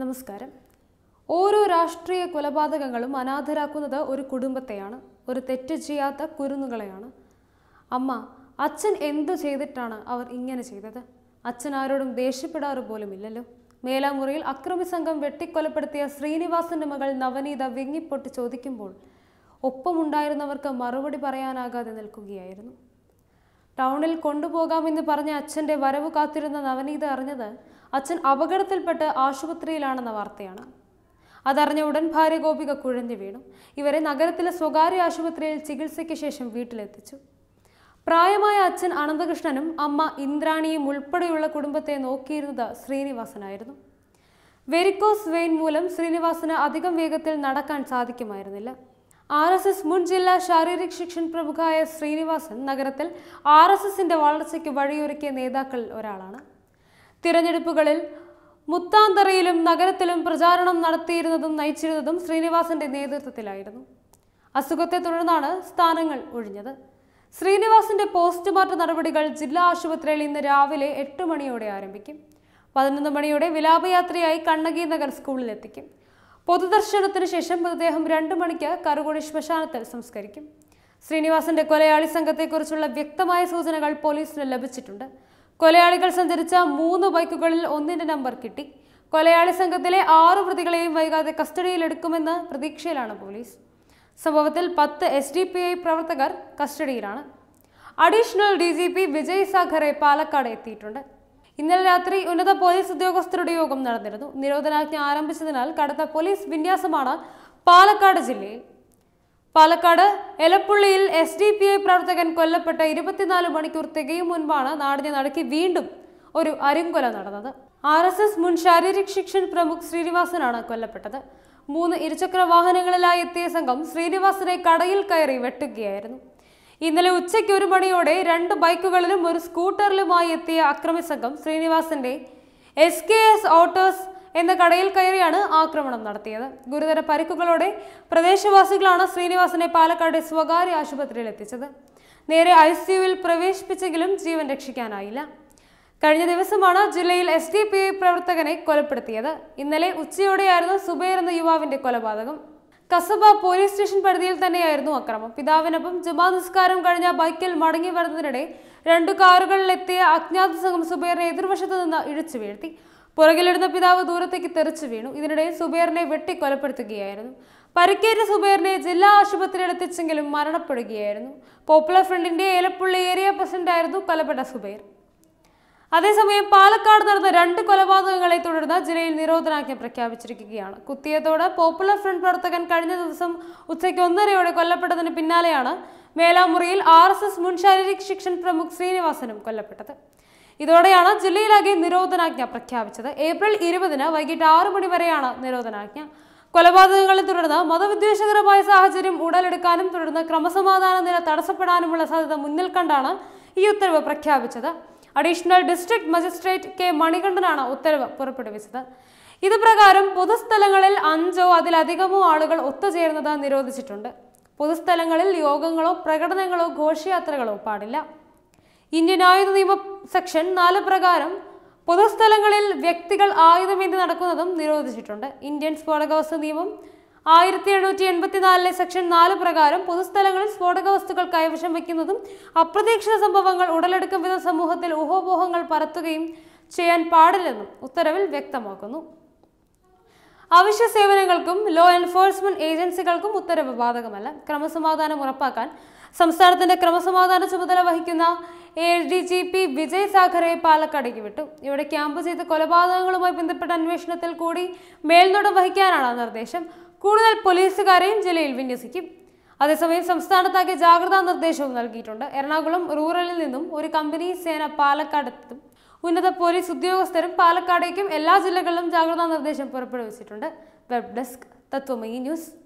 നമസ്കാരം ഓരോ രാഷ്ട്രീയ കൊലപാതകങ്ങളും അനാഥരാക്കുന്നത് ഒരു കുടുംബത്തെയാണ് ഒരു തെറ്റ് ചെയ്യാത്ത കുരുന്നുകളെയാണ് അമ്മ അച്ഛൻ എന്തു ചെയ്തിട്ടാണ് അവർ ഇങ്ങനെ ചെയ്തത് അച്ഛൻ ആരോടും ദേഷ്യപ്പെടാറ് പോലുമില്ലല്ലോ മേലാമുറിയിൽ അക്രമി സംഘം വെട്ടിക്കൊലപ്പെടുത്തിയ ശ്രീനിവാസന്റെ മകൾ നവനീത വിങ്ങിപ്പൊട്ടി ചോദിക്കുമ്പോൾ ഒപ്പമുണ്ടായിരുന്നവർക്ക് മറുപടി പറയാനാകാതെ നിൽക്കുകയായിരുന്നു ടൗണിൽ കൊണ്ടുപോകാമെന്ന് പറഞ്ഞ അച്ഛൻ്റെ വരവ് കാത്തിരുന്ന നവനീത് അറിഞ്ഞത് അച്ഛൻ അപകടത്തിൽപ്പെട്ട് ആശുപത്രിയിലാണെന്ന വാർത്തയാണ് അതറിഞ്ഞ ഉടൻ ഭാര്യ ഗോപിക കുഴഞ്ഞു വീണു ഇവരെ നഗരത്തിലെ സ്വകാര്യ ആശുപത്രിയിൽ ചികിത്സയ്ക്ക് ശേഷം വീട്ടിലെത്തിച്ചു പ്രായമായ അച്ഛൻ അനന്തകൃഷ്ണനും അമ്മ ഇന്ദ്രാണിയും ഉൾപ്പെടെയുള്ള കുടുംബത്തെ നോക്കിയിരുന്നത് ശ്രീനിവാസനായിരുന്നു വെരിക്കോസ് വെയിൻ മൂലം ശ്രീനിവാസന് അധികം വേഗത്തിൽ നടക്കാൻ സാധിക്കുമായിരുന്നില്ല ആർ എസ് എസ് മുൻ ജില്ലാ ശാരീരിക ശിക്ഷൻ പ്രമുഖായ ശ്രീനിവാസൻ നഗരത്തിൽ ആർ എസ് എസിന്റെ വളർച്ചയ്ക്ക് വഴിയൊരുക്കിയ നേതാക്കളിൽ ഒരാളാണ് തിരഞ്ഞെടുപ്പുകളിൽ മുത്താന്തറയിലും നഗരത്തിലും പ്രചാരണം നടത്തിയിരുന്നതും നയിച്ചിരുന്നതും ശ്രീനിവാസന്റെ നേതൃത്വത്തിലായിരുന്നു അസുഖത്തെ തുടർന്നാണ് സ്ഥാനങ്ങൾ ഒഴിഞ്ഞത് ശ്രീനിവാസന്റെ പോസ്റ്റ്മോർട്ട നടപടികൾ ജില്ലാ ആശുപത്രിയിൽ ഇന്ന് രാവിലെ എട്ട് മണിയോടെ ആരംഭിക്കും പതിനൊന്ന് മണിയോടെ വിലാപയാത്രയായി കണ്ണകി നഗർ സ്കൂളിലെത്തിക്കും പൊതുദർശനത്തിന് ശേഷം മൃതദേഹം രണ്ടു മണിക്ക് കറുകുണി ശ്മശാനത്തിൽ സംസ്കരിക്കും ശ്രീനിവാസന്റെ കൊലയാളി സംഘത്തെക്കുറിച്ചുള്ള വ്യക്തമായ സൂചനകൾ പോലീസിന് ലഭിച്ചിട്ടുണ്ട് കൊലയാളികൾ സഞ്ചരിച്ച മൂന്ന് ബൈക്കുകളിൽ ഒന്നിന്റെ നമ്പർ കിട്ടി കൊലയാളി സംഘത്തിലെ ആറു പ്രതികളെയും വൈകാതെ കസ്റ്റഡിയിലെടുക്കുമെന്ന് പ്രതീക്ഷയിലാണ് പോലീസ് സംഭവത്തിൽ പത്ത് എസ് ഡി പി ഐ പ്രവർത്തകർ കസ്റ്റഡിയിലാണ് additional D G P Vijay Sakhare Palakkad എത്തിയിട്ടുണ്ട് ഇന്നലെ രാത്രി ഉന്നത പോലീസ് ഉദ്യോഗസ്ഥരുടെ യോഗം നടന്നിരുന്നു നിരോധനാജ്ഞ ആരംഭിച്ചതിനാൽ കടുത്ത പോലീസ് വിന്യാസമാണ് പാലക്കാട് ജില്ലയിൽ പാലക്കാട് എലപ്പുള്ളിയിൽ എസ് ഡി പി ഐ പ്രവർത്തകൻ കൊല്ലപ്പെട്ട ഇരുപത്തിനാല് മണിക്കൂർ തികയും മുൻപാണ് നാടിനെ നടക്കി വീണ്ടും ഒരു അരുങ്കൊല നടന്നത് ആർ എസ് എസ് മുൻ ശാരീരിക ശിക്ഷൻ പ്രമുഖ് ശ്രീനിവാസനാണ് കൊല്ലപ്പെട്ടത് മൂന്ന് ഇരുചക്ര വാഹനങ്ങളിലായി എത്തിയ സംഘം ശ്രീനിവാസനെ കടയിൽ കയറി വെട്ടുകയായിരുന്നു ഇന്നലെ ഉച്ചയ്ക്ക് ഒരു മണിയോടെ രണ്ട് ബൈക്കുകളിലും ഒരു സ്കൂട്ടറിലുമായി എത്തിയ അക്രമി സംഘം ശ്രീനിവാസന്റെ എസ് കെ എസ് ഓട്ടോസ് എന്ന കടയിൽ കയറിയാണ് ആക്രമണം നടത്തിയത് ഗുരുതര പരിക്കുകളോടെ പ്രദേശവാസികളാണ് ശ്രീനിവാസനെ പാലക്കാട് സ്വകാര്യ ആശുപത്രിയിൽ എത്തിച്ചത് നേരെ ഐ സിയുവിൽ പ്രവേശിപ്പിച്ചെങ്കിലും ജീവൻ രക്ഷിക്കാനായില്ല കഴിഞ്ഞ ദിവസമാണ് ജില്ലയിൽ എസ് ഡി പി ഐ പ്രവർത്തകനെ കൊലപ്പെടുത്തിയത് ഇന്നലെ ഉച്ചയോടെയായിരുന്നു സുബൈർ എന്ന യുവാവിന്റെ കൊലപാതകം കസബ പോലീസ് സ്റ്റേഷൻ പരിധിയിൽ തന്നെയായിരുന്നു അക്രമം പിതാവിനൊപ്പം ജുമാ നിസ്കാരം കഴിഞ്ഞ ബൈക്കിൽ മടങ്ങി വരുന്നതിനിടെ രണ്ടു കാറുകളിലെത്തിയ അജ്ഞാത സംഘം സുബൈറിനെ എതിർവശത്ത് നിന്ന് ഇഴിച്ചു വീഴ്ത്തി പുറകിലിടുന്ന പിതാവ് ദൂരത്തേക്ക് തെറിച്ചു വീണു ഇതിനിടെ സുബൈറിനെ വെട്ടി കൊലപ്പെടുത്തുകയായിരുന്നു പരിക്കേറ്റ സുബൈറിനെ ജില്ലാ ആശുപത്രിയിൽ എത്തിച്ചെങ്കിലും മരണപ്പെടുകയായിരുന്നു പോപ്പുലർ ഫ്രണ്ടിന്റെ ഏലപ്പുള്ളി ഏരിയ പ്രസിഡന്റായിരുന്നു കൊലപ്പെട്ട സുബൈർ അതേസമയം പാലക്കാട് നടന്ന രണ്ട് കൊലപാതകങ്ങളെ തുടർന്ന് ജില്ലയിൽ നിരോധനാജ്ഞ പ്രഖ്യാപിച്ചിരിക്കുകയാണ് കുത്തിയത്തോട് പോപ്പുലർ ഫ്രണ്ട് പ്രവർത്തകൻ കഴിഞ്ഞ ദിവസം ഉച്ചയ്ക്ക് ഒന്നരയോടെ കൊല്ലപ്പെട്ടതിന് പിന്നാലെയാണ് മേലാമുറിയിൽ ആർ എസ് എസ് മുൻ ശാരീരിക ശിക്ഷൻ പ്രമുഖ് ശ്രീനിവാസനും കൊല്ലപ്പെട്ടത് ഇതോടെയാണ് ജില്ലയിലാകെ നിരോധനാജ്ഞ പ്രഖ്യാപിച്ചത് ഏപ്രിൽ ഇരുപതിന് വൈകിട്ട് ആറു മണി വരെയാണ് നിരോധനാജ്ഞ കൊലപാതകങ്ങളെ തുടർന്ന് മതവിദ്വേഷകരമായ സാഹചര്യം ഉടലെടുക്കാനും തുടർന്ന് ക്രമസമാധാന നില തടസ്സപ്പെടാനുമുള്ള സാധ്യത മുന്നിൽ കണ്ടാണ് ഈ ഉത്തരവ് പ്രഖ്യാപിച്ചത് അഡീഷണൽ ഡിസ്ട്രിക്ട് മജിസ്ട്രേറ്റ് കെ മണികണ്ഠനാണ് ഉത്തരവ് പുറപ്പെടുവിച്ചത് ഇത് പ്രകാരം പൊതുസ്ഥലങ്ങളിൽ അഞ്ചോ അതിലധികമോ ആളുകൾ ഒത്തുചേരുന്നത് നിരോധിച്ചിട്ടുണ്ട് പൊതുസ്ഥലങ്ങളിൽ യോഗങ്ങളോ പ്രകടനങ്ങളോ ഘോഷയാത്രകളോ പാടില്ല ഇന്ത്യൻ ആയുധ നിയമ സെക്ഷൻ നാല് പ്രകാരം പൊതുസ്ഥലങ്ങളിൽ വ്യക്തികൾ ആയുധമേന്തി നടക്കുന്നതും നിരോധിച്ചിട്ടുണ്ട് ഇന്ത്യൻ സ്ഫോടകവസ്തു നിയമം ആയിരത്തി എണ്ണൂറ്റി എൺപത്തിനാലിലെ സെക്ഷൻ നാല് പ്രകാരം പൊതുസ്ഥലങ്ങളിൽ സ്ഫോടക വസ്തുക്കൾ കൈവശം വയ്ക്കുന്നതും അപ്രതീക്ഷിത സംഭവങ്ങൾ ഉടലെടുക്കും വിധം സമൂഹത്തിൽ ഊഹോപോഹങ്ങൾ പരത്തുകയും ചെയ്യാൻ പാടില്ലെന്നും ഉത്തരവിൽ വ്യക്തമാക്കുന്നു അവശ്യ സേവനങ്ങൾക്കും ലോ എൻഫോഴ്സ്മെന്റ് ഏജൻസികൾക്കും ഉത്തരവ് ബാധകമല്ല ക്രമസമാധാനം ഉറപ്പാക്കാൻ സംസ്ഥാനത്തിന്റെ ക്രമസമാധാന ചുമതല വഹിക്കുന്ന A D G P Vijay Sakhare പാലക്കാടേക്ക് വിട്ടു ഇവിടെ ക്യാമ്പ് ചെയ്ത് കൊലപാതകങ്ങളുമായി ബന്ധപ്പെട്ട അന്വേഷണത്തിൽ കൂടി മേൽനോട്ടം വഹിക്കാനാണ് നിർദ്ദേശം കൂടുതൽ പോലീസുകാരെയും ജില്ലയിൽ വിന്യസിക്കും അതേസമയം സംസ്ഥാനത്താകെ ജാഗ്രതാ നിർദ്ദേശവും നൽകിയിട്ടുണ്ട് എറണാകുളം റൂറലിൽ നിന്നും ഒരു കമ്പനി സേന പാലക്കാടെത്തും ഉന്നത പോലീസ് ഉദ്യോഗസ്ഥരും പാലക്കാടേക്കും എല്ലാ ജില്ലകളിലും ജാഗ്രതാ നിർദ്ദേശം പുറപ്പെടുവിച്ചിട്ടുണ്ട് വെബ് ഡെസ്ക് തത്വമയി ന്യൂസ്